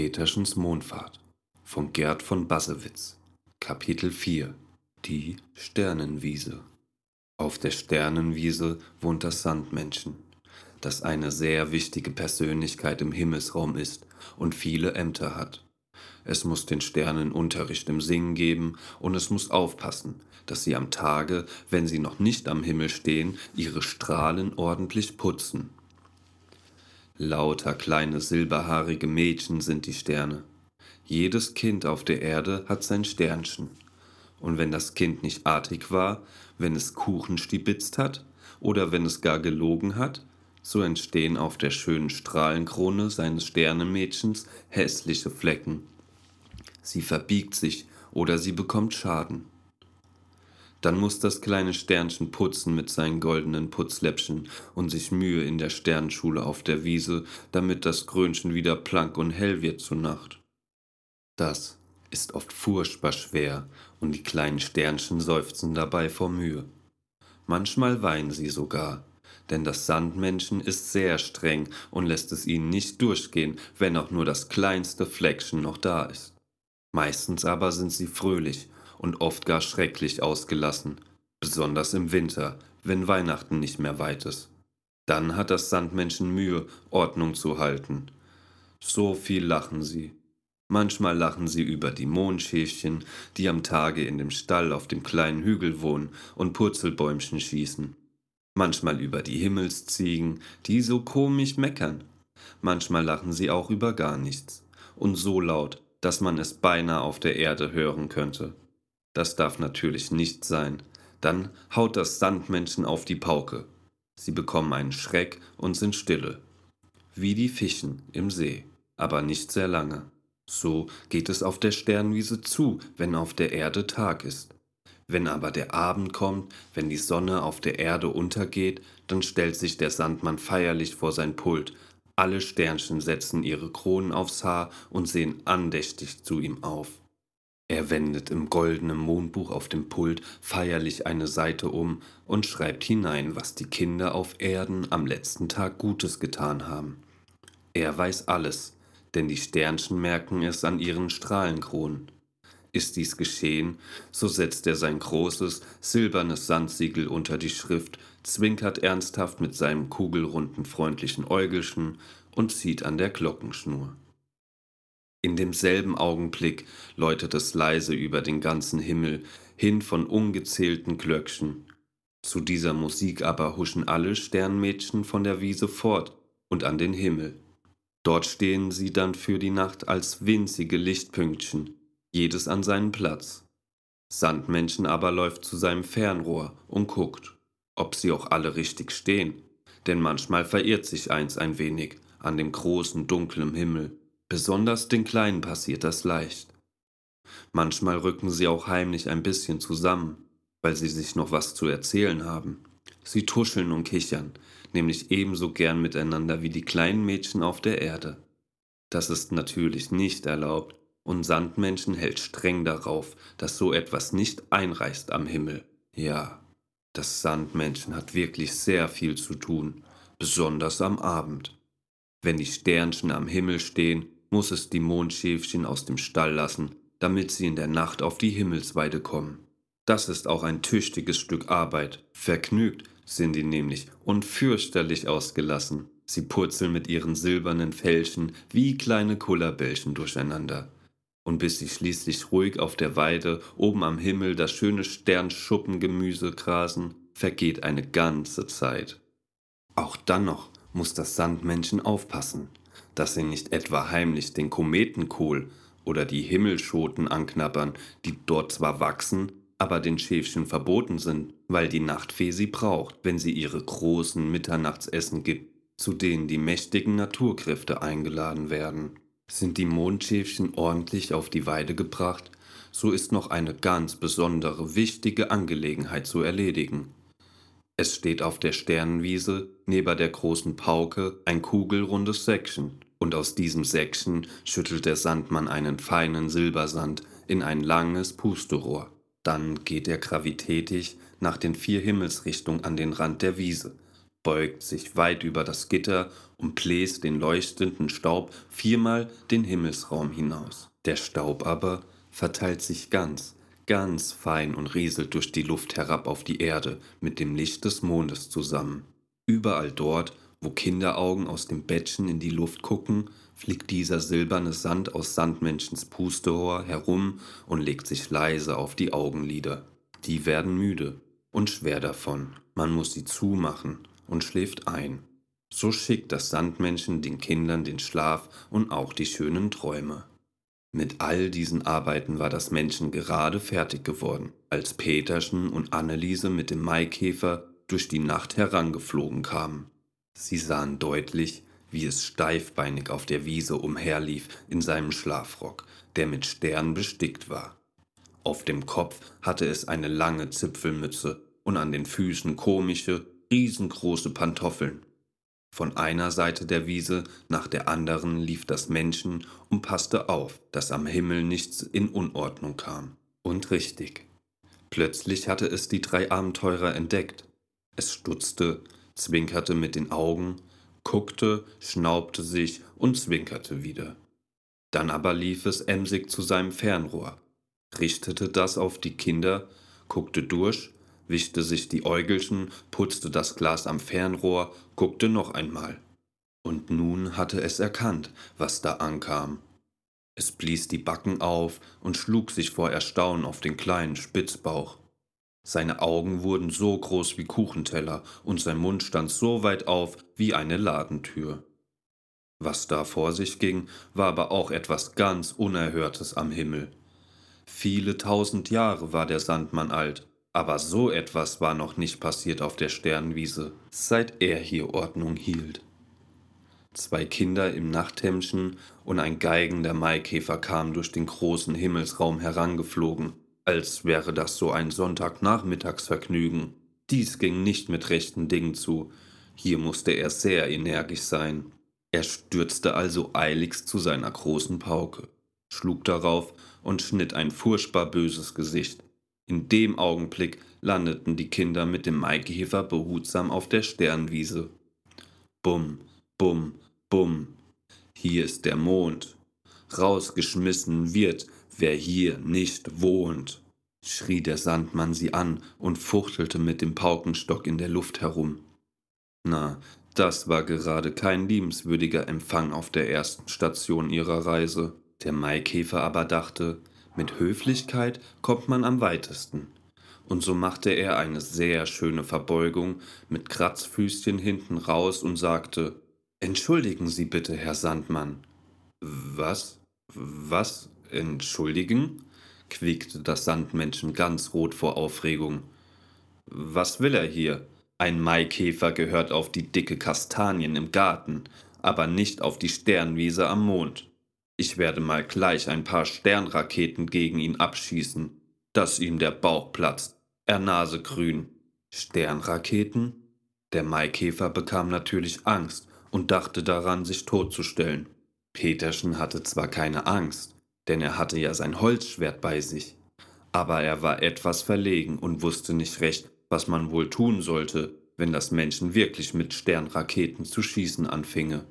Peterschens Mondfahrt von Gerd von Bassewitz Kapitel 4 Die Sternenwiese Auf der Sternenwiese wohnt das Sandmenschen, das eine sehr wichtige Persönlichkeit im Himmelsraum ist und viele Ämter hat. Es muss den Sternen Unterricht im Singen geben und es muss aufpassen, dass sie am Tage, wenn sie noch nicht am Himmel stehen, ihre Strahlen ordentlich putzen. Lauter kleine silberhaarige Mädchen sind die Sterne. Jedes Kind auf der Erde hat sein Sternchen. Und wenn das Kind nicht artig war, wenn es Kuchen stibitzt hat oder wenn es gar gelogen hat, so entstehen auf der schönen Strahlenkrone seines Sternenmädchens hässliche Flecken. Sie verbiegt sich oder sie bekommt Schaden. Dann muss das kleine Sternchen putzen mit seinen goldenen Putzläppchen und sich Mühe in der Sternschule auf der Wiese, damit das Krönchen wieder plank und hell wird zur Nacht. Das ist oft furchtbar schwer und die kleinen Sternchen seufzen dabei vor Mühe. Manchmal weinen sie sogar, denn das Sandmännchen ist sehr streng und lässt es ihnen nicht durchgehen, wenn auch nur das kleinste Fleckchen noch da ist. Meistens aber sind sie fröhlich und oft gar schrecklich ausgelassen, besonders im Winter, wenn Weihnachten nicht mehr weit ist. Dann hat das Sandmenschen Mühe, Ordnung zu halten. So viel lachen sie. Manchmal lachen sie über die Mondschäfchen, die am Tage in dem Stall auf dem kleinen Hügel wohnen und Purzelbäumchen schießen. Manchmal über die Himmelsziegen, die so komisch meckern. Manchmal lachen sie auch über gar nichts. Und so laut, dass man es beinahe auf der Erde hören könnte. Das darf natürlich nicht sein. Dann haut das Sandmännchen auf die Pauke. Sie bekommen einen Schreck und sind stille. Wie die Fischen im See, aber nicht sehr lange. So geht es auf der Sternwiese zu, wenn auf der Erde Tag ist. Wenn aber der Abend kommt, wenn die Sonne auf der Erde untergeht, dann stellt sich der Sandmann feierlich vor sein Pult. Alle Sternchen setzen ihre Kronen aufs Haar und sehen andächtig zu ihm auf. Er wendet im goldenen Mondbuch auf dem Pult feierlich eine Seite um und schreibt hinein, was die Kinder auf Erden am letzten Tag Gutes getan haben. Er weiß alles, denn die Sternchen merken es an ihren Strahlenkronen. Ist dies geschehen, so setzt er sein großes, silbernes Sandsiegel unter die Schrift, zwinkert ernsthaft mit seinem kugelrunden, freundlichen Äugelchen und zieht an der Glockenschnur. In demselben Augenblick läutet es leise über den ganzen Himmel, hin von ungezählten Glöckchen. Zu dieser Musik aber huschen alle Sternmädchen von der Wiese fort und an den Himmel. Dort stehen sie dann für die Nacht als winzige Lichtpünktchen, jedes an seinen Platz. Sandmenschen aber läuft zu seinem Fernrohr und guckt, ob sie auch alle richtig stehen, denn manchmal verirrt sich eins ein wenig an dem großen dunklen Himmel. Besonders den Kleinen passiert das leicht. Manchmal rücken sie auch heimlich ein bisschen zusammen, weil sie sich noch was zu erzählen haben. Sie tuscheln und kichern, nämlich ebenso gern miteinander wie die kleinen Mädchen auf der Erde. Das ist natürlich nicht erlaubt, und Sandmenschen hält streng darauf, dass so etwas nicht einreißt am Himmel. Ja, das Sandmenschen hat wirklich sehr viel zu tun, besonders am Abend. Wenn die Sternchen am Himmel stehen muss es die Mondschäfchen aus dem Stall lassen, damit sie in der Nacht auf die Himmelsweide kommen. Das ist auch ein tüchtiges Stück Arbeit. Vergnügt sind die nämlich und fürchterlich ausgelassen. Sie purzeln mit ihren silbernen Fellchen wie kleine Kullerbällchen durcheinander. Und bis sie schließlich ruhig auf der Weide oben am Himmel das schöne Sternschuppengemüse grasen, vergeht eine ganze Zeit. Auch dann noch muss das Sandmännchen aufpassen dass sie nicht etwa heimlich den Kometenkohl oder die Himmelschoten anknabbern, die dort zwar wachsen, aber den Schäfchen verboten sind, weil die Nachtfee sie braucht, wenn sie ihre großen Mitternachtsessen gibt, zu denen die mächtigen Naturkräfte eingeladen werden. Sind die Mondschäfchen ordentlich auf die Weide gebracht, so ist noch eine ganz besondere wichtige Angelegenheit zu erledigen. Es steht auf der Sternenwiese neben der großen Pauke ein kugelrundes Säckchen, und aus diesem Säckchen schüttelt der Sandmann einen feinen Silbersand in ein langes Pusterohr. Dann geht er gravitätisch nach den vier Himmelsrichtungen an den Rand der Wiese, beugt sich weit über das Gitter und bläst den leuchtenden Staub viermal den Himmelsraum hinaus. Der Staub aber verteilt sich ganz ganz fein und rieselt durch die Luft herab auf die Erde mit dem Licht des Mondes zusammen. Überall dort, wo Kinderaugen aus dem Bettchen in die Luft gucken, fliegt dieser silberne Sand aus Sandmenschens Pustehor herum und legt sich leise auf die Augenlider. Die werden müde und schwer davon, man muss sie zumachen und schläft ein. So schickt das Sandmännchen den Kindern den Schlaf und auch die schönen Träume. Mit all diesen Arbeiten war das Männchen gerade fertig geworden, als Peterschen und Anneliese mit dem Maikäfer durch die Nacht herangeflogen kamen. Sie sahen deutlich, wie es steifbeinig auf der Wiese umherlief in seinem Schlafrock, der mit Sternen bestickt war. Auf dem Kopf hatte es eine lange Zipfelmütze und an den Füßen komische, riesengroße Pantoffeln. Von einer Seite der Wiese nach der anderen lief das Menschen und passte auf, dass am Himmel nichts in Unordnung kam. Und richtig. Plötzlich hatte es die drei Abenteurer entdeckt. Es stutzte, zwinkerte mit den Augen, guckte, schnaubte sich und zwinkerte wieder. Dann aber lief es emsig zu seinem Fernrohr, richtete das auf die Kinder, guckte durch wischte sich die Äugelchen, putzte das Glas am Fernrohr, guckte noch einmal. Und nun hatte es erkannt, was da ankam. Es blies die Backen auf und schlug sich vor Erstaunen auf den kleinen Spitzbauch. Seine Augen wurden so groß wie Kuchenteller und sein Mund stand so weit auf wie eine Ladentür. Was da vor sich ging, war aber auch etwas ganz Unerhörtes am Himmel. Viele tausend Jahre war der Sandmann alt, aber so etwas war noch nicht passiert auf der Sternenwiese, seit er hier Ordnung hielt. Zwei Kinder im Nachthemdchen und ein geigender Maikäfer kamen durch den großen Himmelsraum herangeflogen, als wäre das so ein Sonntagnachmittagsvergnügen. Dies ging nicht mit rechten Dingen zu. Hier musste er sehr energisch sein. Er stürzte also eiligst zu seiner großen Pauke, schlug darauf und schnitt ein furchtbar böses Gesicht. In dem Augenblick landeten die Kinder mit dem Maikäfer behutsam auf der Sternwiese. Bum, bum, bum. Hier ist der Mond. Rausgeschmissen wird, wer hier nicht wohnt, schrie der Sandmann sie an und fuchtelte mit dem Paukenstock in der Luft herum. Na, das war gerade kein liebenswürdiger Empfang auf der ersten Station ihrer Reise. Der Maikäfer aber dachte, mit Höflichkeit kommt man am weitesten. Und so machte er eine sehr schöne Verbeugung mit Kratzfüßchen hinten raus und sagte Entschuldigen Sie bitte, Herr Sandmann. Was? Was? Entschuldigen? quiekte das Sandmännchen ganz rot vor Aufregung. Was will er hier? Ein Maikäfer gehört auf die dicke Kastanien im Garten, aber nicht auf die Sternwiese am Mond. Ich werde mal gleich ein paar Sternraketen gegen ihn abschießen, dass ihm der Bauch platzt, er nasegrün. Sternraketen? Der Maikäfer bekam natürlich Angst und dachte daran, sich totzustellen. Peterschen hatte zwar keine Angst, denn er hatte ja sein Holzschwert bei sich, aber er war etwas verlegen und wusste nicht recht, was man wohl tun sollte, wenn das Menschen wirklich mit Sternraketen zu schießen anfinge.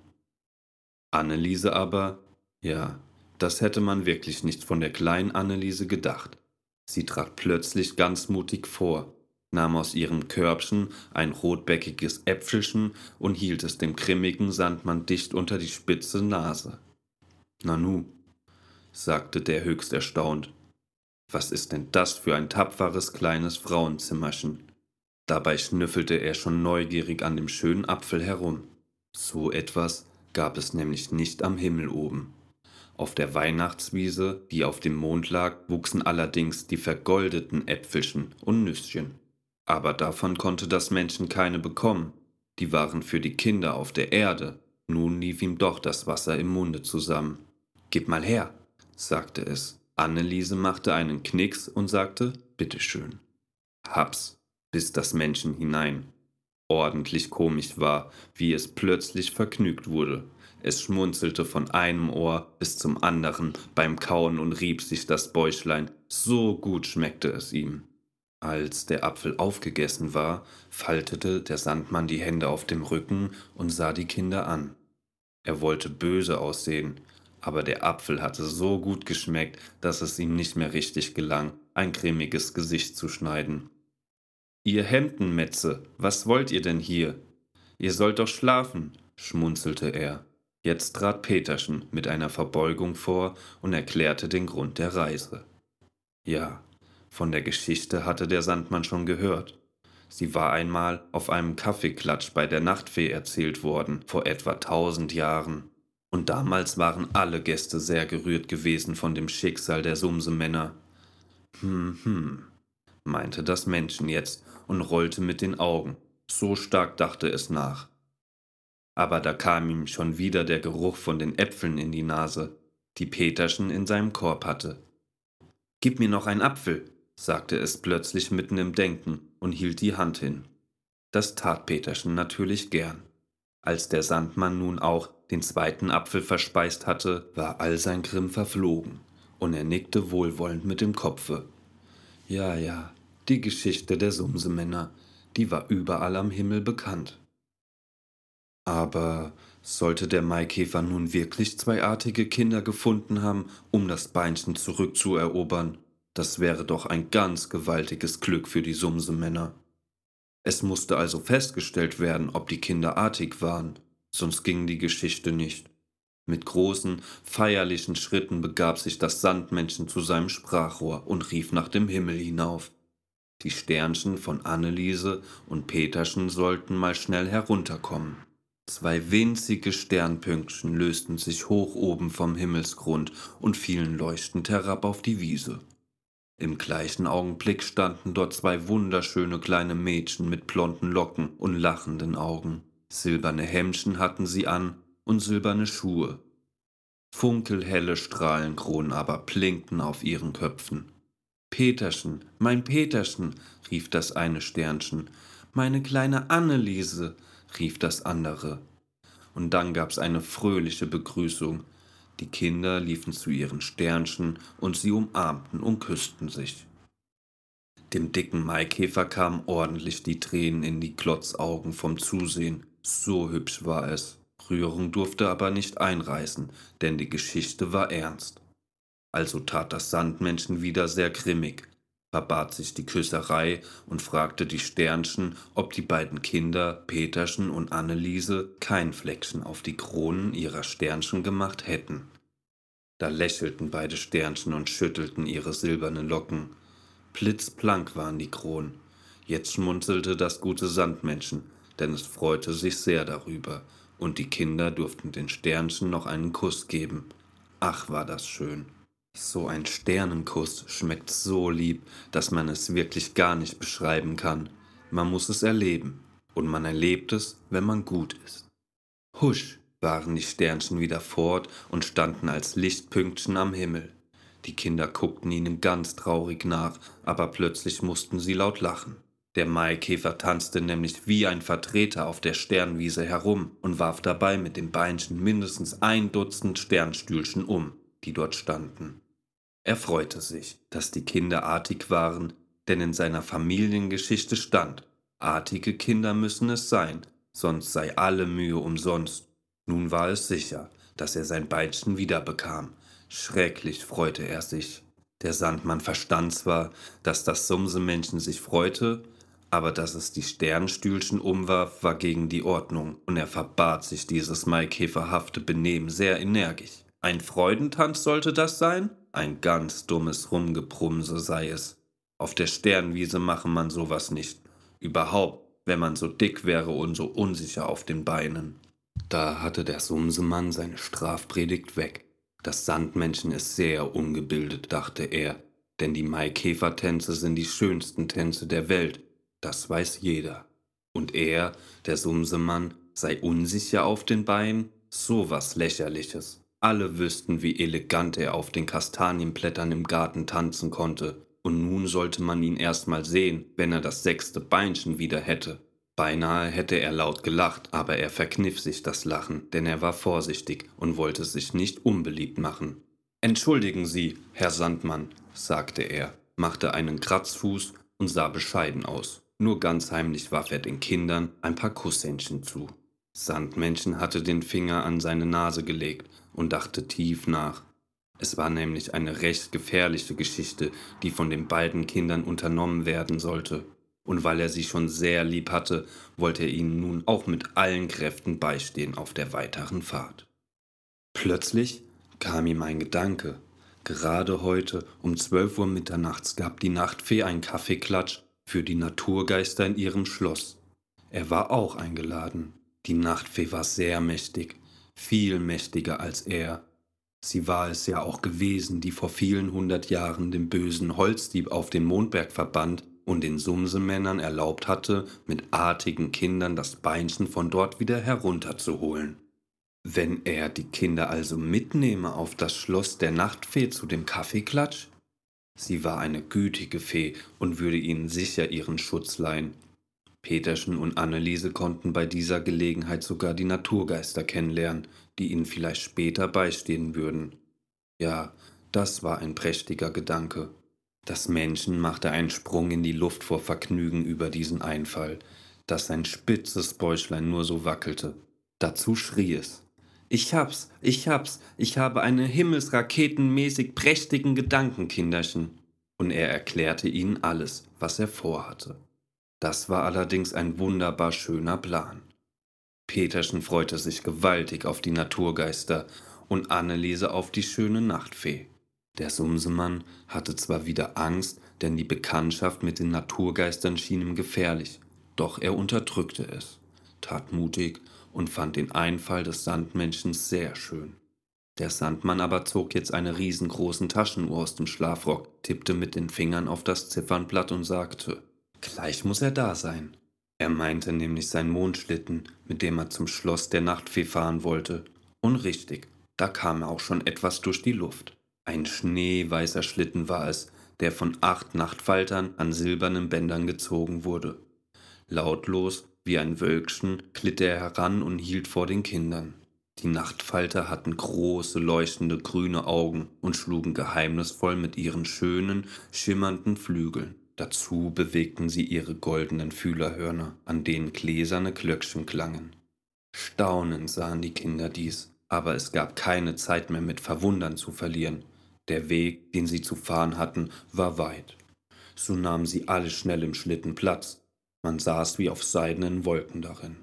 Anneliese aber, ja, das hätte man wirklich nicht von der kleinen Anneliese gedacht. Sie trat plötzlich ganz mutig vor, nahm aus ihrem Körbchen ein rotbäckiges Äpfelchen und hielt es dem grimmigen Sandmann dicht unter die spitze Nase. Nanu, sagte der höchst erstaunt, was ist denn das für ein tapferes kleines Frauenzimmerchen? Dabei schnüffelte er schon neugierig an dem schönen Apfel herum. So etwas gab es nämlich nicht am Himmel oben. Auf der Weihnachtswiese, die auf dem Mond lag, wuchsen allerdings die vergoldeten Äpfelchen und Nüsschen. Aber davon konnte das Menschen keine bekommen, die waren für die Kinder auf der Erde. Nun lief ihm doch das Wasser im Munde zusammen. Gib mal her, sagte es. Anneliese machte einen Knicks und sagte, bitteschön. Hab's, bis das Menschen hinein. Ordentlich komisch war, wie es plötzlich vergnügt wurde. Es schmunzelte von einem Ohr bis zum anderen beim Kauen und rieb sich das Bäuchlein, so gut schmeckte es ihm. Als der Apfel aufgegessen war, faltete der Sandmann die Hände auf dem Rücken und sah die Kinder an. Er wollte böse aussehen, aber der Apfel hatte so gut geschmeckt, dass es ihm nicht mehr richtig gelang, ein grimmiges Gesicht zu schneiden. Ihr Hemdenmetze, was wollt ihr denn hier? Ihr sollt doch schlafen, schmunzelte er. Jetzt trat Peterschen mit einer Verbeugung vor und erklärte den Grund der Reise. Ja, von der Geschichte hatte der Sandmann schon gehört. Sie war einmal auf einem Kaffeeklatsch bei der Nachtfee erzählt worden, vor etwa tausend Jahren. Und damals waren alle Gäste sehr gerührt gewesen von dem Schicksal der Sumsemänner. Hm, hm, meinte das Männchen jetzt und rollte mit den Augen. So stark dachte es nach aber da kam ihm schon wieder der Geruch von den Äpfeln in die Nase, die Peterschen in seinem Korb hatte. Gib mir noch einen Apfel, sagte es plötzlich mitten im Denken und hielt die Hand hin. Das tat Peterschen natürlich gern. Als der Sandmann nun auch den zweiten Apfel verspeist hatte, war all sein Grimm verflogen, und er nickte wohlwollend mit dem Kopfe. Ja, ja, die Geschichte der Sumsemänner, die war überall am Himmel bekannt. Aber sollte der Maikäfer nun wirklich zwei artige Kinder gefunden haben, um das Beinchen zurückzuerobern, das wäre doch ein ganz gewaltiges Glück für die Sumsemänner. Es musste also festgestellt werden, ob die Kinder artig waren, sonst ging die Geschichte nicht. Mit großen, feierlichen Schritten begab sich das Sandmännchen zu seinem Sprachrohr und rief nach dem Himmel hinauf. Die Sternchen von Anneliese und Peterchen sollten mal schnell herunterkommen. Zwei winzige Sternpünktchen lösten sich hoch oben vom Himmelsgrund und fielen leuchtend herab auf die Wiese. Im gleichen Augenblick standen dort zwei wunderschöne kleine Mädchen mit blonden Locken und lachenden Augen. Silberne Hemdchen hatten sie an und silberne Schuhe. Funkelhelle Strahlenkronen aber blinkten auf ihren Köpfen. Peterchen, mein Peterchen, rief das eine Sternchen, meine kleine Anneliese, rief das andere. Und dann gab's eine fröhliche Begrüßung. Die Kinder liefen zu ihren Sternchen und sie umarmten und küssten sich. Dem dicken Maikäfer kamen ordentlich die Tränen in die Klotzaugen vom Zusehen. So hübsch war es. Rührung durfte aber nicht einreißen, denn die Geschichte war ernst. Also tat das Sandmännchen wieder sehr grimmig verbat sich die Küsserei und fragte die Sternchen, ob die beiden Kinder, Peterschen und Anneliese, kein Fleckchen auf die Kronen ihrer Sternchen gemacht hätten. Da lächelten beide Sternchen und schüttelten ihre silbernen Locken. Blitzblank waren die Kronen. Jetzt schmunzelte das gute Sandmännchen, denn es freute sich sehr darüber, und die Kinder durften den Sternchen noch einen Kuss geben. Ach, war das schön. So ein Sternenkuss schmeckt so lieb, dass man es wirklich gar nicht beschreiben kann. Man muss es erleben. Und man erlebt es, wenn man gut ist. Husch waren die Sternchen wieder fort und standen als Lichtpünktchen am Himmel. Die Kinder guckten ihnen ganz traurig nach, aber plötzlich mussten sie laut lachen. Der Maikäfer tanzte nämlich wie ein Vertreter auf der Sternwiese herum und warf dabei mit den Beinchen mindestens ein Dutzend Sternstühlchen um, die dort standen. Er freute sich, dass die Kinder artig waren, denn in seiner Familiengeschichte stand, artige Kinder müssen es sein, sonst sei alle Mühe umsonst. Nun war es sicher, dass er sein Beitschen wiederbekam. Schrecklich freute er sich. Der Sandmann verstand zwar, dass das Sumsemännchen sich freute, aber dass es die Sternstühlchen umwarf, war gegen die Ordnung, und er verbat sich dieses maikäferhafte Benehmen sehr energisch. Ein Freudentanz sollte das sein? Ein ganz dummes Rumgeprumse sei es. Auf der Sternwiese mache man sowas nicht. Überhaupt, wenn man so dick wäre und so unsicher auf den Beinen. Da hatte der Sumsemann seine Strafpredigt weg. Das Sandmännchen ist sehr ungebildet, dachte er, denn die Maikäfertänze sind die schönsten Tänze der Welt, das weiß jeder. Und er, der Sumsemann, sei unsicher auf den Beinen? Sowas Lächerliches. Alle wüssten, wie elegant er auf den Kastanienblättern im Garten tanzen konnte, und nun sollte man ihn erst mal sehen, wenn er das sechste Beinchen wieder hätte. Beinahe hätte er laut gelacht, aber er verkniff sich das Lachen, denn er war vorsichtig und wollte sich nicht unbeliebt machen. Entschuldigen Sie, Herr Sandmann, sagte er, machte einen Kratzfuß und sah bescheiden aus. Nur ganz heimlich warf er den Kindern ein paar Kusshändchen zu. Sandmännchen hatte den Finger an seine Nase gelegt und dachte tief nach. Es war nämlich eine recht gefährliche Geschichte, die von den beiden Kindern unternommen werden sollte. Und weil er sie schon sehr lieb hatte, wollte er ihnen nun auch mit allen Kräften beistehen auf der weiteren Fahrt. Plötzlich kam ihm ein Gedanke. Gerade heute um 12 Uhr mitternachts gab die Nachtfee einen Kaffeeklatsch für die Naturgeister in ihrem Schloss. Er war auch eingeladen. Die Nachtfee war sehr mächtig, viel mächtiger als er. Sie war es ja auch gewesen, die vor vielen hundert Jahren den bösen Holzdieb auf den Mondberg verbannt und den Sumsemännern erlaubt hatte, mit artigen Kindern das Beinchen von dort wieder herunterzuholen. Wenn er die Kinder also mitnehme auf das Schloss der Nachtfee zu dem Kaffeeklatsch? Sie war eine gütige Fee und würde ihnen sicher ihren Schutz leihen, Peterchen und Anneliese konnten bei dieser Gelegenheit sogar die Naturgeister kennenlernen, die ihnen vielleicht später beistehen würden. Ja, das war ein prächtiger Gedanke. Das Männchen machte einen Sprung in die Luft vor Vergnügen über diesen Einfall, dass sein spitzes Bäuchlein nur so wackelte. Dazu schrie es. Ich hab's, ich hab's, ich habe einen himmelsraketenmäßig prächtigen Gedanken, Kinderchen. Und er erklärte ihnen alles, was er vorhatte. Das war allerdings ein wunderbar schöner Plan. Petersen freute sich gewaltig auf die Naturgeister und Anneliese auf die schöne Nachtfee. Der Sumsemann hatte zwar wieder Angst, denn die Bekanntschaft mit den Naturgeistern schien ihm gefährlich, doch er unterdrückte es, tat mutig und fand den Einfall des Sandmenschen sehr schön. Der Sandmann aber zog jetzt eine riesengroßen Taschenuhr aus dem Schlafrock, tippte mit den Fingern auf das Ziffernblatt und sagte Gleich muss er da sein. Er meinte nämlich seinen Mondschlitten, mit dem er zum Schloss der Nachtfee fahren wollte. Und richtig, da kam auch schon etwas durch die Luft. Ein schneeweißer Schlitten war es, der von acht Nachtfaltern an silbernen Bändern gezogen wurde. Lautlos, wie ein Wölkchen, glitt er heran und hielt vor den Kindern. Die Nachtfalter hatten große, leuchtende grüne Augen und schlugen geheimnisvoll mit ihren schönen, schimmernden Flügeln dazu bewegten sie ihre goldenen Fühlerhörner, an denen gläserne Glöckchen klangen. Staunend sahen die Kinder dies, aber es gab keine Zeit mehr mit Verwundern zu verlieren. Der Weg, den sie zu fahren hatten, war weit. So nahmen sie alle schnell im Schlitten Platz. Man saß wie auf seidenen Wolken darin.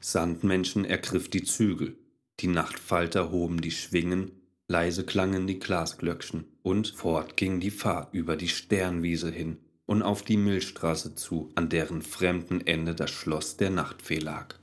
Sandmenschen ergriff die Zügel, die Nachtfalter hoben die Schwingen, leise klangen die Glasglöckchen, und fort ging die Fahrt über die Sternwiese hin, und auf die Milchstraße zu, an deren fremden Ende das Schloss der Nachtfee lag.